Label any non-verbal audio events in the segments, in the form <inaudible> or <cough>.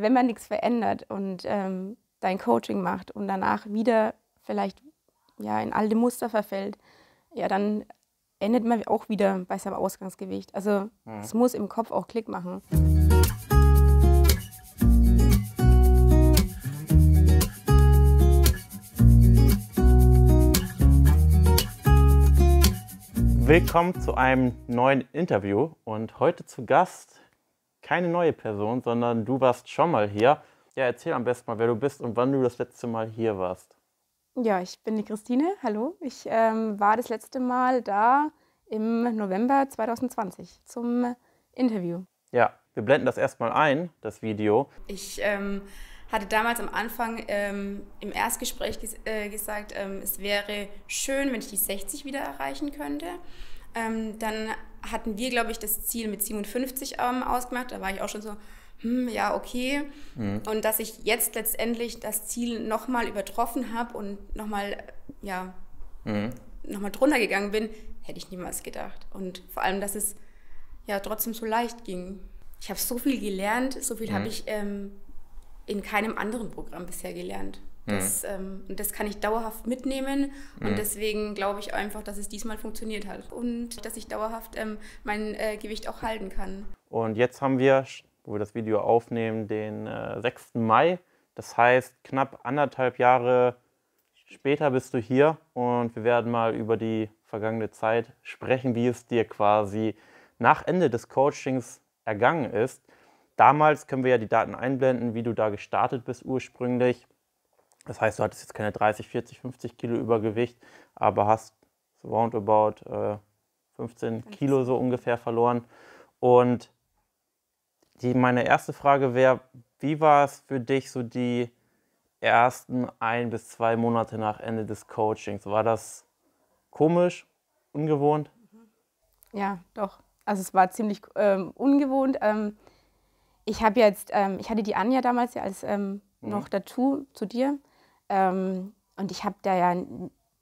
Wenn man nichts verändert und ähm, dein Coaching macht und danach wieder vielleicht ja, in alte Muster verfällt, ja, dann endet man auch wieder bei seinem Ausgangsgewicht. Also mhm. es muss im Kopf auch Klick machen. Willkommen zu einem neuen Interview und heute zu Gast keine neue Person, sondern du warst schon mal hier. Ja, erzähl am besten mal, wer du bist und wann du das letzte Mal hier warst. Ja, ich bin die Christine. Hallo. Ich ähm, war das letzte Mal da im November 2020 zum Interview. Ja, wir blenden das erstmal ein, das Video. Ich ähm, hatte damals am Anfang ähm, im Erstgespräch ges äh, gesagt, ähm, es wäre schön, wenn ich die 60 wieder erreichen könnte. Ähm, dann hatten wir, glaube ich, das Ziel mit 57 ähm, ausgemacht. Da war ich auch schon so, hm, ja, okay. Mhm. Und dass ich jetzt letztendlich das Ziel nochmal übertroffen habe und nochmal, ja, mhm. nochmal drunter gegangen bin, hätte ich niemals gedacht. Und vor allem, dass es ja trotzdem so leicht ging. Ich habe so viel gelernt, so viel mhm. habe ich ähm, in keinem anderen Programm bisher gelernt. Das, mhm. ähm, das kann ich dauerhaft mitnehmen und mhm. deswegen glaube ich einfach, dass es diesmal funktioniert hat und dass ich dauerhaft ähm, mein äh, Gewicht auch halten kann. Und jetzt haben wir, wo wir das Video aufnehmen, den äh, 6. Mai. Das heißt, knapp anderthalb Jahre später bist du hier und wir werden mal über die vergangene Zeit sprechen, wie es dir quasi nach Ende des Coachings ergangen ist. Damals können wir ja die Daten einblenden, wie du da gestartet bist ursprünglich das heißt, du hattest jetzt keine 30, 40, 50 Kilo Übergewicht, aber hast roundabout äh, 15 Kilo so ungefähr verloren. Und die, meine erste Frage wäre, wie war es für dich so die ersten ein bis zwei Monate nach Ende des Coachings? War das komisch, ungewohnt? Mhm. Ja, doch. Also es war ziemlich ähm, ungewohnt. Ähm, ich habe jetzt, ähm, ich hatte die Anja damals ja als ähm, mhm. noch dazu zu dir. Ähm, und ich habe da ja,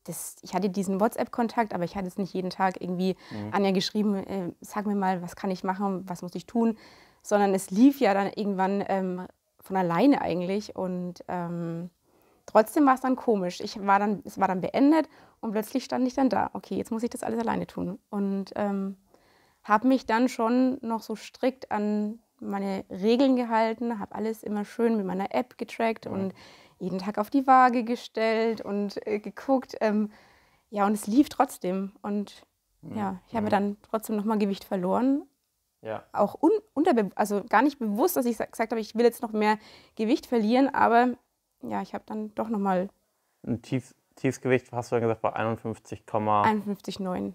das, ich hatte diesen WhatsApp-Kontakt, aber ich hatte es nicht jeden Tag irgendwie mhm. Anja geschrieben, äh, sag mir mal, was kann ich machen, was muss ich tun, sondern es lief ja dann irgendwann ähm, von alleine eigentlich und ähm, trotzdem war es dann komisch. Ich war dann, es war dann beendet und plötzlich stand ich dann da. Okay, jetzt muss ich das alles alleine tun und ähm, habe mich dann schon noch so strikt an meine Regeln gehalten, habe alles immer schön mit meiner App getrackt mhm. und jeden Tag auf die Waage gestellt und äh, geguckt. Ähm, ja, und es lief trotzdem. Und mhm. ja, ich habe mhm. dann trotzdem nochmal Gewicht verloren. Ja. Auch un unter, also gar nicht bewusst, dass ich gesagt habe, ich will jetzt noch mehr Gewicht verlieren, aber ja, ich habe dann doch nochmal. Ein Tief Tiefsgewicht hast du dann gesagt bei 51,9. 51,9.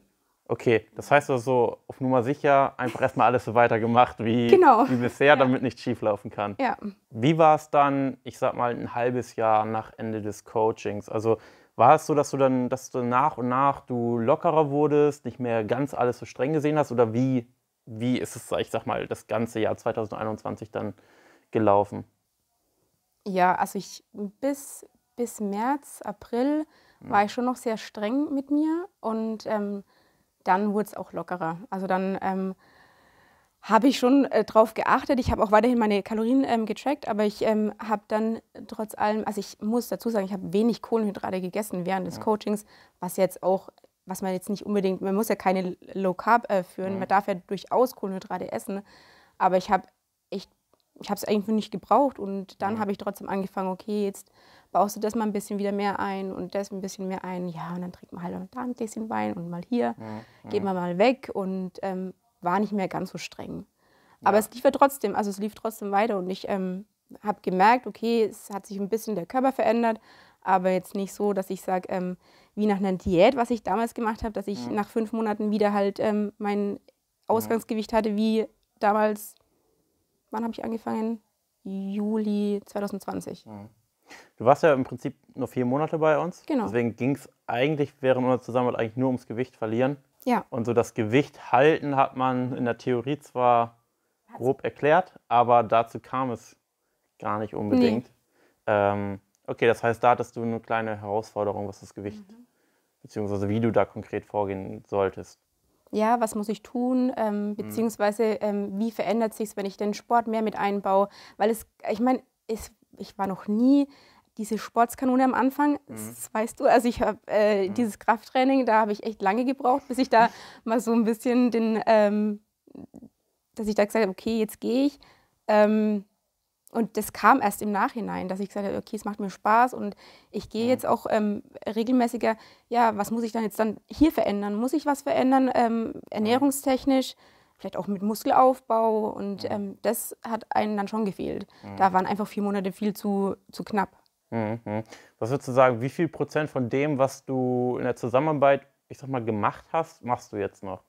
Okay, das heißt also auf Nummer sicher einfach erstmal alles so weitergemacht wie, genau. wie bisher, ja. damit nichts schieflaufen kann. Ja. Wie war es dann, ich sag mal, ein halbes Jahr nach Ende des Coachings? Also war es so, dass du dann, dass du nach und nach du lockerer wurdest, nicht mehr ganz alles so streng gesehen hast? Oder wie, wie ist es, ich sag mal, das ganze Jahr 2021 dann gelaufen? Ja, also ich bis, bis März, April war hm. ich schon noch sehr streng mit mir und ähm, dann wurde es auch lockerer. Also dann ähm, habe ich schon äh, drauf geachtet. Ich habe auch weiterhin meine Kalorien ähm, getrackt, aber ich ähm, habe dann trotz allem, also ich muss dazu sagen, ich habe wenig Kohlenhydrate gegessen während des ja. Coachings, was jetzt auch, was man jetzt nicht unbedingt, man muss ja keine Low Carb äh, führen, ja. man darf ja durchaus Kohlenhydrate essen, aber ich habe ich habe es eigentlich nicht gebraucht und dann ja. habe ich trotzdem angefangen, okay, jetzt baust du das mal ein bisschen wieder mehr ein und das ein bisschen mehr ein, ja, und dann trinkt man halt da ein bisschen Wein und mal hier, ja. geht man mal weg und ähm, war nicht mehr ganz so streng. Aber es lief ja trotzdem, also es lief trotzdem weiter und ich ähm, habe gemerkt, okay, es hat sich ein bisschen der Körper verändert, aber jetzt nicht so, dass ich sage, ähm, wie nach einer Diät, was ich damals gemacht habe, dass ich nach fünf Monaten wieder halt ähm, mein Ausgangsgewicht hatte, wie damals wann habe ich angefangen? Juli 2020. Mhm. Du warst ja im Prinzip nur vier Monate bei uns. Genau. Deswegen ging es eigentlich während unserer Zusammenarbeit eigentlich nur ums Gewicht verlieren. Ja. Und so das Gewicht halten hat man in der Theorie zwar Hat's. grob erklärt, aber dazu kam es gar nicht unbedingt. Nee. Ähm, okay, das heißt, da hattest du eine kleine Herausforderung, was das Gewicht, mhm. beziehungsweise wie du da konkret vorgehen solltest ja, was muss ich tun, ähm, mhm. beziehungsweise ähm, wie verändert sich wenn ich den Sport mehr mit einbaue. Weil es, ich meine, ich war noch nie diese Sportskanone am Anfang, das mhm. weißt du, also ich habe äh, mhm. dieses Krafttraining, da habe ich echt lange gebraucht, bis ich da <laughs> mal so ein bisschen den, ähm, dass ich da gesagt habe, okay, jetzt gehe ich. Ähm, und das kam erst im Nachhinein, dass ich gesagt habe, okay, es macht mir Spaß und ich gehe jetzt auch ähm, regelmäßiger, ja, was muss ich dann jetzt dann hier verändern? Muss ich was verändern, ähm, ernährungstechnisch, vielleicht auch mit Muskelaufbau? Und ähm, das hat einem dann schon gefehlt. Da waren einfach vier Monate viel zu, zu knapp. Mhm. Was würdest du sagen, wie viel Prozent von dem, was du in der Zusammenarbeit, ich sag mal, gemacht hast, machst du jetzt noch?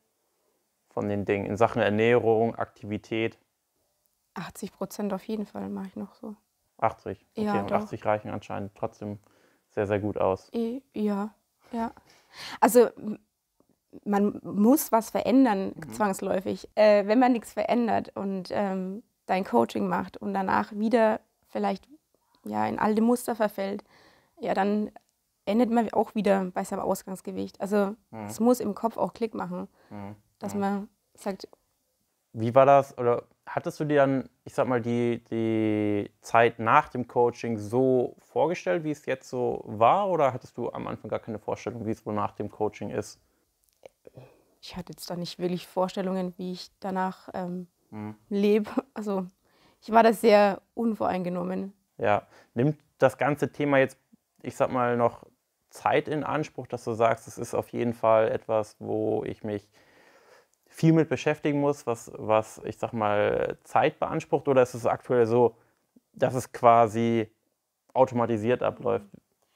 Von den Dingen in Sachen Ernährung, Aktivität? 80 Prozent auf jeden Fall mache ich noch so. 80? Okay, ja, und 80 reichen anscheinend trotzdem sehr, sehr gut aus. Ja, ja. Also man muss was verändern, mhm. zwangsläufig. Äh, wenn man nichts verändert und ähm, dein Coaching macht und danach wieder vielleicht ja, in alte Muster verfällt, ja, dann endet man auch wieder bei seinem Ausgangsgewicht. Also mhm. es mhm. muss im Kopf auch Klick machen, mhm. dass mhm. man sagt. Wie war das? Oder hattest du dir dann, ich sag mal, die, die Zeit nach dem Coaching so vorgestellt, wie es jetzt so war? Oder hattest du am Anfang gar keine Vorstellung, wie es wohl nach dem Coaching ist? Ich hatte jetzt da nicht wirklich Vorstellungen, wie ich danach ähm, hm. lebe. Also ich war da sehr unvoreingenommen. Ja, nimmt das ganze Thema jetzt, ich sag mal, noch Zeit in Anspruch, dass du sagst, es ist auf jeden Fall etwas, wo ich mich viel mit beschäftigen muss, was, was ich sag mal Zeit beansprucht? Oder ist es aktuell so, dass es quasi automatisiert abläuft?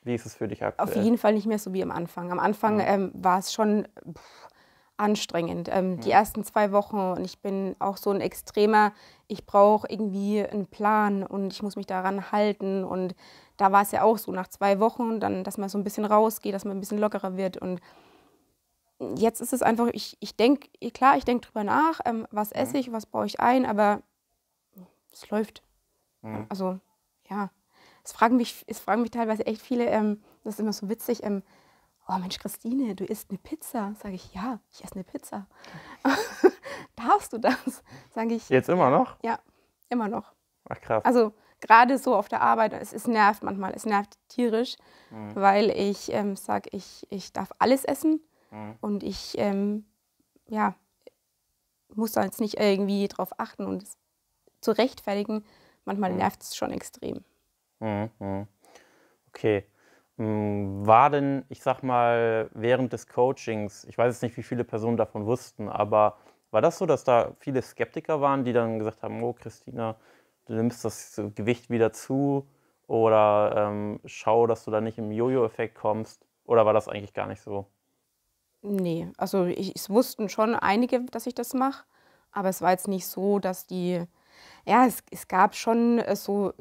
Wie ist es für dich aktuell? Auf jeden Fall nicht mehr so wie am Anfang. Am Anfang mhm. ähm, war es schon pff, anstrengend. Ähm, mhm. Die ersten zwei Wochen und ich bin auch so ein Extremer. Ich brauche irgendwie einen Plan und ich muss mich daran halten. Und da war es ja auch so nach zwei Wochen, dann, dass man so ein bisschen rausgeht, dass man ein bisschen lockerer wird und jetzt ist es einfach, ich, ich denke, klar, ich denke drüber nach, ähm, was mhm. esse ich, was baue ich ein, aber es läuft. Mhm. Also, ja. Es fragen mich, es fragen mich teilweise echt viele, ähm, das ist immer so witzig, ähm, oh Mensch, Christine, du isst eine Pizza. Sage ich, ja, ich esse eine Pizza. <laughs> Darfst du das? Sage ich. Jetzt immer noch? Ja, immer noch. Ach krass. Also gerade so auf der Arbeit, es, es nervt manchmal, es nervt tierisch, mhm. weil ich ähm, sage, ich, ich darf alles essen. Mhm. Und ich, ähm, ja, muss da jetzt nicht irgendwie drauf achten und es zu rechtfertigen. Manchmal mhm. nervt es schon extrem. Mhm. mhm. Okay. Mm, war denn, ich sag mal, während des Coachings, ich weiß jetzt nicht, wie viele Personen davon wussten, aber war das so, dass da viele Skeptiker waren, die dann gesagt haben, oh Christina, du nimmst das Gewicht wieder zu oder ähm, schau, dass du da nicht im Jojo-Effekt kommst? Oder war das eigentlich gar nicht so? Nee, also ich, es wussten schon einige, dass ich das mache, aber es war jetzt nicht so, dass die, ja, es, es gab schon äh, so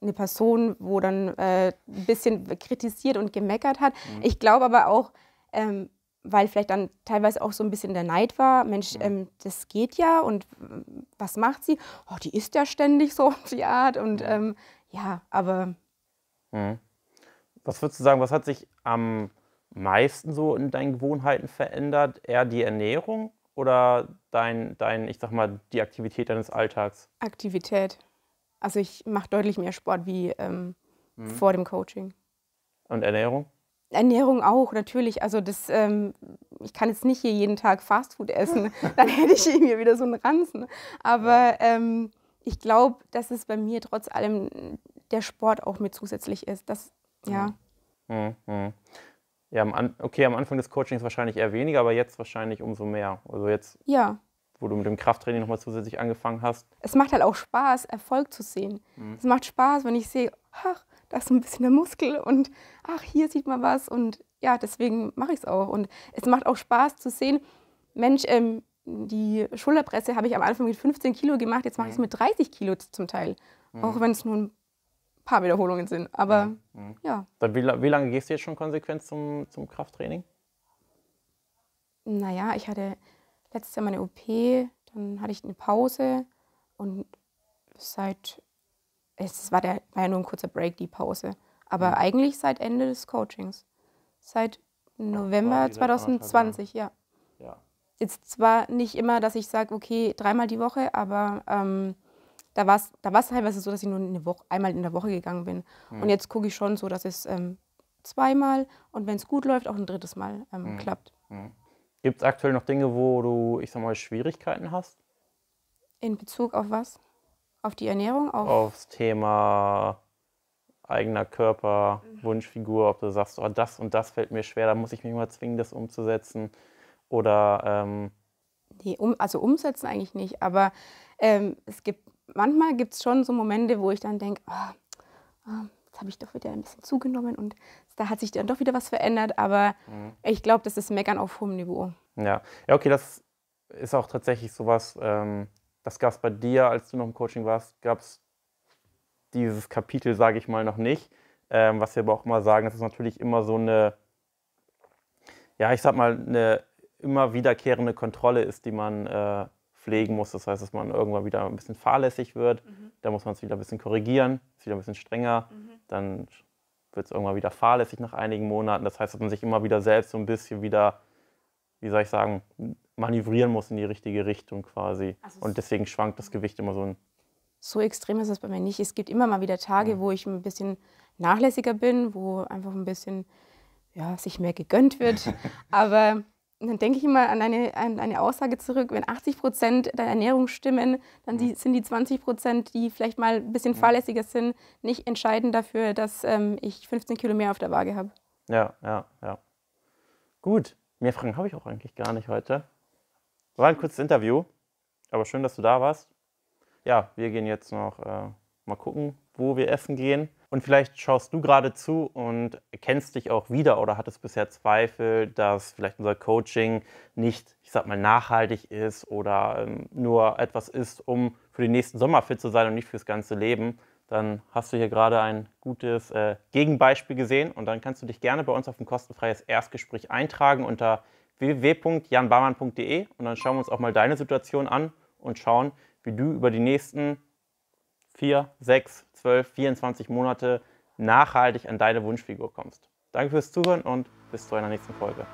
eine Person, wo dann äh, ein bisschen kritisiert und gemeckert hat. Mhm. Ich glaube aber auch, ähm, weil vielleicht dann teilweise auch so ein bisschen der Neid war, Mensch, mhm. ähm, das geht ja und was macht sie? Oh, die ist ja ständig so <laughs> auf die Art und mhm. ähm, ja, aber. Mhm. Was würdest du sagen, was hat sich am meisten so in deinen Gewohnheiten verändert? Eher die Ernährung oder dein, dein ich sag mal, die Aktivität deines Alltags? Aktivität. Also ich mache deutlich mehr Sport wie ähm, mhm. vor dem Coaching. Und Ernährung? Ernährung auch, natürlich. Also das, ähm, ich kann jetzt nicht hier jeden Tag Fastfood essen, <laughs> dann hätte ich irgendwie wieder so einen Ranzen. Ne? Aber ähm, ich glaube, dass es bei mir trotz allem der Sport auch mit zusätzlich ist. Das, ja. Mhm. Mhm. Ja, am okay, am Anfang des Coachings wahrscheinlich eher weniger, aber jetzt wahrscheinlich umso mehr. Also jetzt, ja. wo du mit dem Krafttraining nochmal zusätzlich angefangen hast. Es macht halt auch Spaß, Erfolg zu sehen. Mhm. Es macht Spaß, wenn ich sehe, ach, da ist so ein bisschen der Muskel und ach, hier sieht man was. Und ja, deswegen mache ich es auch. Und es macht auch Spaß zu sehen, Mensch, ähm, die Schulterpresse habe ich am Anfang mit 15 Kilo gemacht, jetzt mache ich es mhm. mit 30 Kilo zum Teil. Mhm. Auch wenn es nur ein paar Wiederholungen sind. Aber mhm. Mhm. ja. Dann wie, wie, lange gehst du jetzt schon konsequent zum, zum Krafttraining? Naja, ich hatte letztes Jahr meine OP, dann hatte ich eine Pause und seit, es war, der, war ja nur ein kurzer Break, die Pause, aber mhm. eigentlich seit Ende des Coachings. Seit November 2020, ja. ja. Jetzt zwar nicht immer, dass ich sage, okay, dreimal die Woche, aber ähm, da war es da war's teilweise so, dass ich nur eine Woche, einmal in der Woche gegangen bin. Mhm. Und jetzt gucke ich schon so, dass es ähm, zweimal und wenn es gut läuft, auch ein drittes Mal ähm, mhm. klappt. Mhm. Gibt es aktuell noch Dinge, wo du, ich sag mal, Schwierigkeiten hast? In Bezug auf was? Auf die Ernährung? Auf Aufs Thema eigener Körper, mhm. Wunschfigur, ob du sagst, oh, das und das fällt mir schwer, da muss ich mich mal zwingen, das umzusetzen. Oder. Ähm nee, um, also umsetzen eigentlich nicht, aber ähm, es gibt manchmal gibt es schon so Momente, wo ich dann denke, oh, ah, jetzt ah, habe ich doch wieder ein bisschen zugenommen und da hat sich dann doch wieder was verändert. Aber mhm. ich glaube, das ist Meckern auf hohem Niveau. Ja, ja okay, das ist auch tatsächlich sowas, ähm, das gab es bei dir, als du noch im Coaching warst, gab es dieses Kapitel, sage ich mal, noch nicht. Ähm, was wir aber auch immer sagen, das ist natürlich immer so eine, ja, ich sag mal, eine immer wiederkehrende Kontrolle ist, die man äh, pflegen muss. Das heißt, dass man irgendwann wieder ein bisschen fahrlässig wird. Mhm. Da muss man es wieder ein bisschen korrigieren, ist wieder ein bisschen strenger. Mhm. Dann wird es irgendwann wieder fahrlässig nach einigen Monaten. Das heißt, dass man sich immer wieder selbst so ein bisschen wieder, wie soll ich sagen, manövrieren muss in die richtige Richtung quasi. Also Und deswegen schwankt das Gewicht immer so ein. So extrem ist es bei mir nicht. Es gibt immer mal wieder Tage, ja. Mhm. wo ich ein bisschen nachlässiger bin, wo einfach ein bisschen ja, sich mehr gegönnt wird. <laughs> Aber dann denke ich immer an eine, an eine Aussage zurück, wenn 80 Prozent der Ernährung stimmen, dann die, mhm. sind die 20 Prozent, die vielleicht mal ein bisschen fahrlässiger sind, nicht entscheidend dafür, dass ähm, ich 15 Kilo mehr auf der Waage habe. Ja, ja, ja. Gut, mehr Fragen habe ich auch eigentlich gar nicht heute. War ein kurzes Interview, aber schön, dass du da warst. Ja, wir gehen jetzt noch äh, mal gucken, wo wir essen gehen. Und vielleicht schaust du gerade zu und kennst dich auch wieder oder hattest bisher Zweifel, dass vielleicht unser Coaching nicht, ich sag mal, nachhaltig ist oder ähm, nur etwas ist, um für den nächsten Sommer fit zu sein und nicht fürs ganze Leben. Dann hast du hier gerade ein gutes äh, Gegenbeispiel gesehen und dann kannst du dich gerne bei uns auf ein kostenfreies Erstgespräch eintragen unter www.janbarmann.de und dann schauen wir uns auch mal deine Situation an und schauen, wie du über die nächsten 4, 6, 12, 24 Monate nachhaltig an deine Wunschfigur kommst. Danke fürs Zuhören und bis zu einer nächsten Folge.